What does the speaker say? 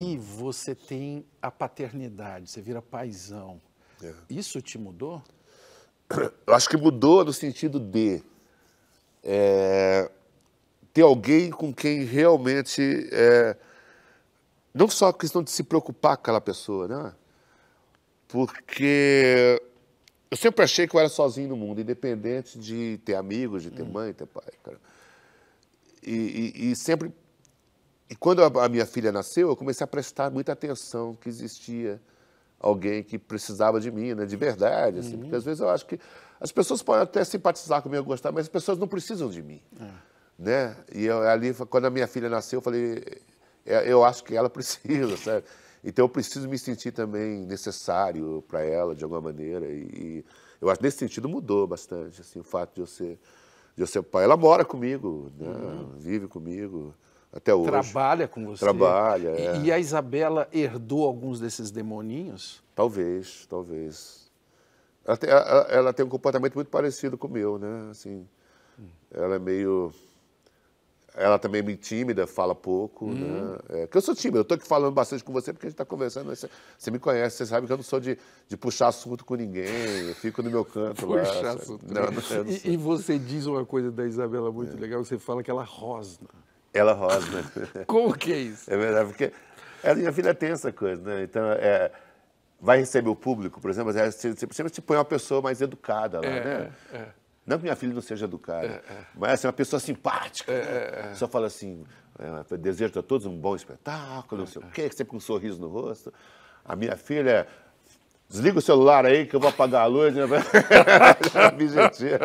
E você tem a paternidade, você vira paisão. É. Isso te mudou? Eu acho que mudou no sentido de é, ter alguém com quem realmente. É, não só a questão de se preocupar com aquela pessoa, né? Porque eu sempre achei que eu era sozinho no mundo, independente de ter amigos, de ter hum. mãe, ter pai. Cara. e, e, e sempre e quando a, minha filha nasceu, eu comecei a prestar muita atenção que existia alguém que precisava de mim, né? De verdade, assim, uhum. porque às vezes eu acho que as pessoas podem até simpatizar comigo, gostar, mas as pessoas não precisam de mim, é. né? E eu, ali, quando a minha filha nasceu, eu falei, é, é, eu acho que ela precisa, sabe? Então eu preciso me sentir também necessário para ela de alguma maneira e, e, eu acho que nesse sentido mudou bastante, assim, o fato de eu ser de eu ser pai. Ela mora comigo, né? uhum. vive comigo até hoje. Trabalha com você. Trabalha. E, é. e a Isabela herdou alguns desses demoninhos? Talvez, talvez. Ela tem, ela tem um comportamento muito parecido com o meu, né? Assim, ela é meio. Ela também é meio tímida, fala pouco, hum. né? É, que eu sou tímido, eu tô aqui falando bastante com você porque a gente está conversando. Você, você, me conhece, você sabe que eu não sou de, de puxar assunto com ninguém, eu fico no meu canto Puxa lá. Puxar assunto. Não, não, não, é e, assim. e, você diz uma coisa da Isabela muito é. legal, você fala que ela rosna. Ela rosa. Como que é isso? É verdade, porque a minha filha tem essa coisa, né? Então, é, vai receber o público, por exemplo, é, sempre se põe uma pessoa mais educada lá, é, né? É. é. Não que minha filha não seja educada, é, mas assim, uma pessoa simpática. Né? Só fala assim, desejo a todos um bom espetáculo, não sei o quê, sempre com um sorriso no rosto. A minha filha, desliga o celular aí que eu vou apagar a luz. Né?